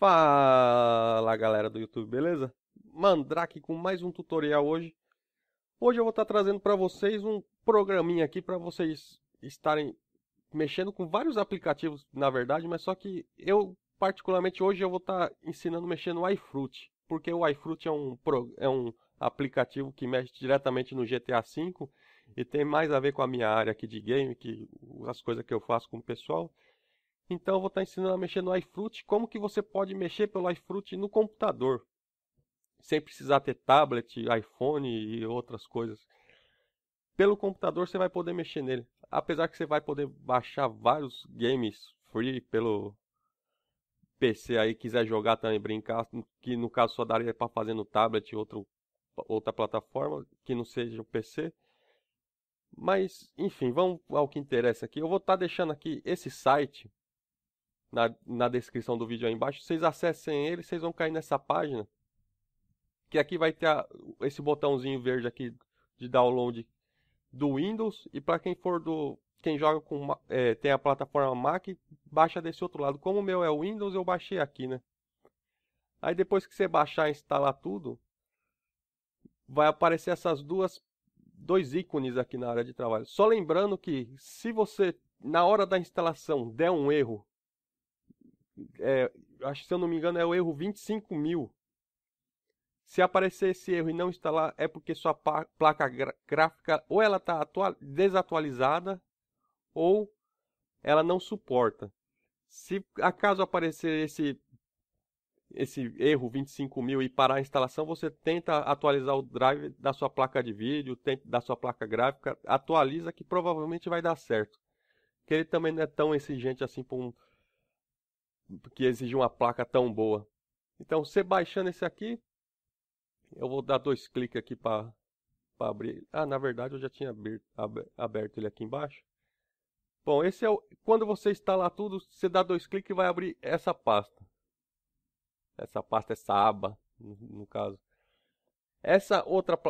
Fala galera do YouTube, beleza? Mandrake com mais um tutorial hoje. Hoje eu vou estar tá trazendo para vocês um programinha aqui para vocês estarem mexendo com vários aplicativos, na verdade, mas só que eu particularmente hoje eu vou estar tá ensinando mexendo no iFruit, porque o iFruit é um é um aplicativo que mexe diretamente no GTA V e tem mais a ver com a minha área aqui de game, que as coisas que eu faço com o pessoal. Então eu vou estar tá ensinando a mexer no iFruit, como que você pode mexer pelo iFruit no computador, sem precisar ter tablet, iPhone e outras coisas. Pelo computador você vai poder mexer nele, apesar que você vai poder baixar vários games free pelo PC aí quiser jogar também brincar, que no caso só daria para fazer no tablet, e outra plataforma que não seja o PC. Mas, enfim, vamos ao que interessa aqui. Eu vou estar tá deixando aqui esse site na, na descrição do vídeo aí embaixo. Vocês acessem ele, vocês vão cair nessa página. Que aqui vai ter a, esse botãozinho verde aqui de download do Windows. E para quem for do. Quem joga com é, tem a plataforma Mac, baixa desse outro lado. Como o meu é o Windows, eu baixei aqui, né? Aí depois que você baixar e instalar tudo, vai aparecer essas duas dois ícones aqui na área de trabalho. Só lembrando que se você na hora da instalação der um erro é, acho, se eu não me engano, é o erro 25 mil. Se aparecer esse erro e não instalar, é porque sua placa gráfica ou ela está desatualizada ou ela não suporta. Se acaso aparecer esse, esse erro 25 mil e parar a instalação, você tenta atualizar o drive da sua placa de vídeo, da sua placa gráfica, atualiza que provavelmente vai dar certo. Que ele também não é tão exigente assim para um que exige uma placa tão boa. Então, você baixando esse aqui, eu vou dar dois cliques aqui para abrir. Ah, na verdade eu já tinha aberto, aberto ele aqui embaixo. Bom, esse é o, quando você instalar tudo, você dá dois cliques e vai abrir essa pasta. Essa pasta, essa aba, no, no caso. Essa outra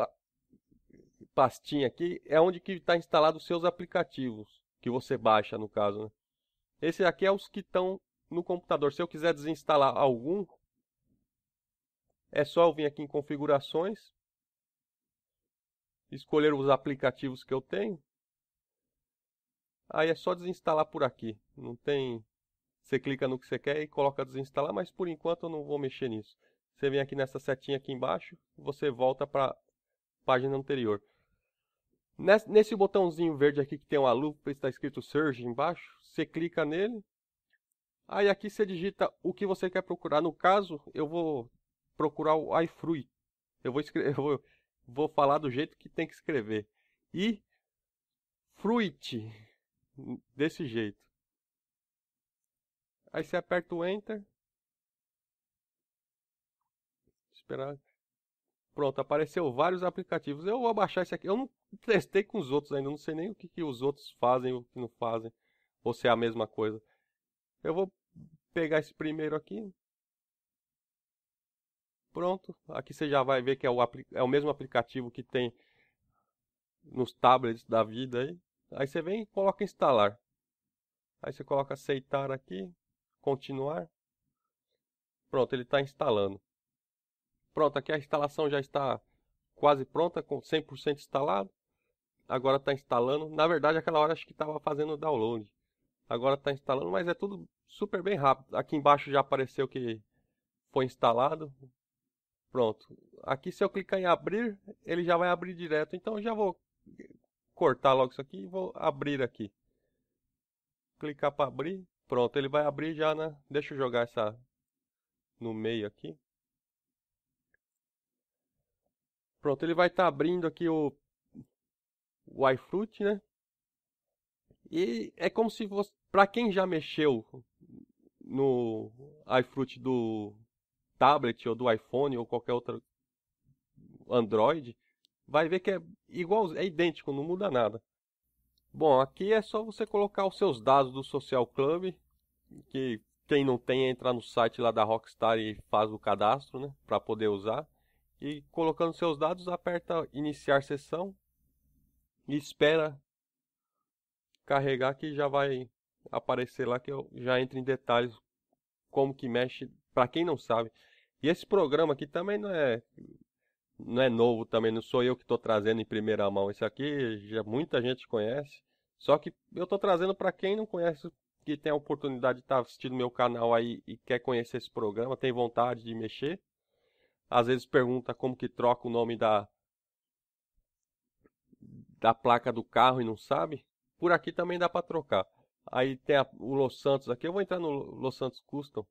pastinha aqui é onde que está instalado os seus aplicativos que você baixa no caso. Né? Esse aqui é os que estão no computador. Se eu quiser desinstalar algum, é só eu vir aqui em configurações, escolher os aplicativos que eu tenho. Aí é só desinstalar por aqui. Não tem. Você clica no que você quer e coloca desinstalar, mas por enquanto eu não vou mexer nisso. Você vem aqui nessa setinha aqui embaixo, você volta para a página anterior. Nesse botãozinho verde aqui que tem uma lupa, está escrito Surge embaixo, você clica nele Aí aqui você digita o que você quer procurar. No caso, eu vou procurar o iFruit. Eu vou escrever, eu vou, vou falar do jeito que tem que escrever. E fruit desse jeito. Aí você aperta o enter. Esperar. Pronto, apareceu vários aplicativos. Eu vou baixar esse aqui. Eu não testei com os outros ainda, não sei nem o que, que os outros fazem, o que não fazem, ou se é a mesma coisa. Eu vou pegar esse primeiro aqui. Pronto, aqui você já vai ver que é o, é o mesmo aplicativo que tem nos tablets da vida aí. Aí você vem e coloca instalar. Aí você coloca aceitar aqui, continuar. Pronto, ele está instalando. Pronto, aqui a instalação já está quase pronta, com 100% instalado. Agora está instalando. Na verdade, aquela hora acho que estava fazendo download. Agora está instalando, mas é tudo super bem rápido. Aqui embaixo já apareceu que foi instalado. Pronto. Aqui se eu clicar em abrir, ele já vai abrir direto. Então eu já vou cortar logo isso aqui e vou abrir aqui. Clicar para abrir. Pronto, ele vai abrir já na... Né? Deixa eu jogar essa no meio aqui. Pronto, ele vai estar tá abrindo aqui o, o iFruit, né? E é como se fosse... para quem já mexeu no iFruit do tablet ou do iPhone ou qualquer outro Android, vai ver que é igual, é idêntico, não muda nada. Bom, aqui é só você colocar os seus dados do Social Club, que quem não tem é entrar no site lá da Rockstar e faz o cadastro, né, para poder usar. E colocando seus dados, aperta iniciar sessão e espera carregar que já vai aparecer lá que eu já entro em detalhes como que mexe, para quem não sabe. E esse programa aqui também não é não é novo também, não sou eu que estou trazendo em primeira mão isso aqui, já muita gente conhece. Só que eu estou trazendo para quem não conhece, que tem a oportunidade de estar tá assistindo meu canal aí e quer conhecer esse programa, tem vontade de mexer. Às vezes pergunta como que troca o nome da da placa do carro e não sabe. Por aqui também dá para trocar. Aí tem a, o Los Santos aqui. Eu vou entrar no Los Santos Custom.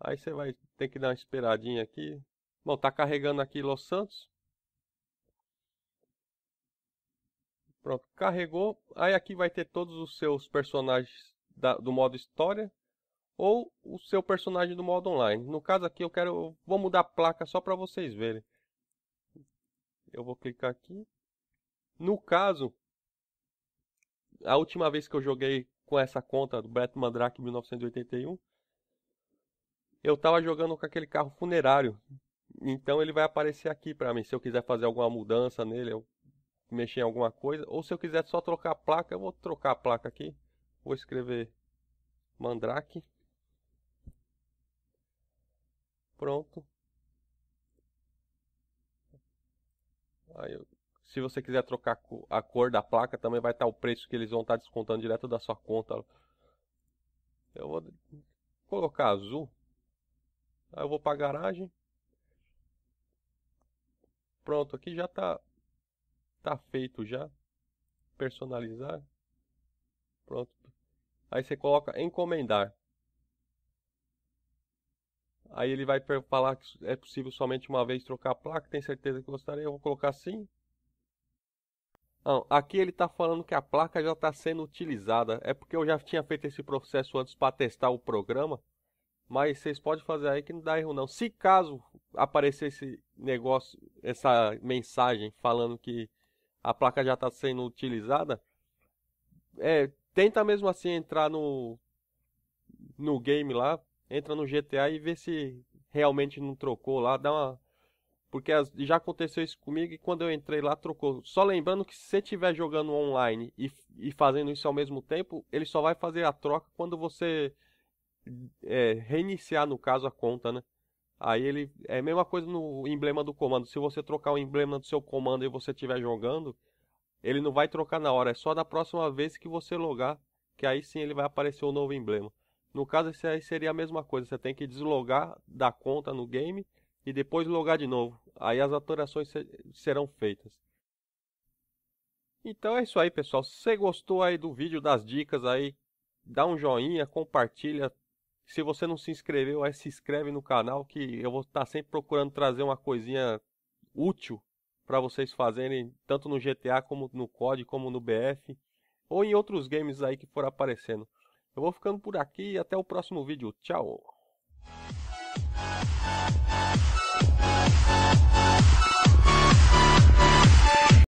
Aí você vai ter que dar uma esperadinha aqui. Bom, tá carregando aqui Los Santos. Pronto, carregou. Aí aqui vai ter todos os seus personagens da, do modo história ou o seu personagem do modo online. No caso aqui eu quero, eu vou mudar a placa só para vocês verem. Eu vou clicar aqui. No caso, a última vez que eu joguei com essa conta do Beto Mandrake 1981, eu tava jogando com aquele carro funerário. Então ele vai aparecer aqui para mim. Se eu quiser fazer alguma mudança nele, eu mexer em alguma coisa. Ou se eu quiser só trocar a placa, eu vou trocar a placa aqui. Vou escrever Mandrake. Pronto. Aí eu se você quiser trocar a cor da placa, também vai estar o preço que eles vão estar descontando direto da sua conta. Eu vou colocar azul. Aí eu vou para garagem. Pronto, aqui já tá tá feito já. Personalizar. Pronto. Aí você coloca encomendar. Aí ele vai falar que é possível somente uma vez trocar a placa. Tem certeza que gostaria? Eu vou colocar sim aqui ele está falando que a placa já está sendo utilizada. É porque eu já tinha feito esse processo antes para testar o programa. Mas vocês podem fazer aí que não dá erro não. Se caso aparecer esse negócio, essa mensagem falando que a placa já está sendo utilizada, é, tenta mesmo assim entrar no no game lá, entra no GTA e vê se realmente não trocou lá, dá uma porque já aconteceu isso comigo e quando eu entrei lá trocou. Só lembrando que se você estiver jogando online e, e fazendo isso ao mesmo tempo, ele só vai fazer a troca quando você é, reiniciar, no caso, a conta, né? Aí ele. É a mesma coisa no emblema do comando. Se você trocar o emblema do seu comando e você estiver jogando, ele não vai trocar na hora. É só da próxima vez que você logar, que aí sim ele vai aparecer o um novo emblema. No caso, esse aí seria a mesma coisa. Você tem que deslogar da conta no game e depois logar de novo. Aí as alterações serão feitas. Então é isso aí, pessoal. Se você gostou aí do vídeo das dicas aí, dá um joinha, compartilha. Se você não se inscreveu, aí se inscreve no canal que eu vou estar tá sempre procurando trazer uma coisinha útil para vocês fazerem tanto no GTA como no COD, como no BF ou em outros games aí que for aparecendo. Eu vou ficando por aqui e até o próximo vídeo. Tchau.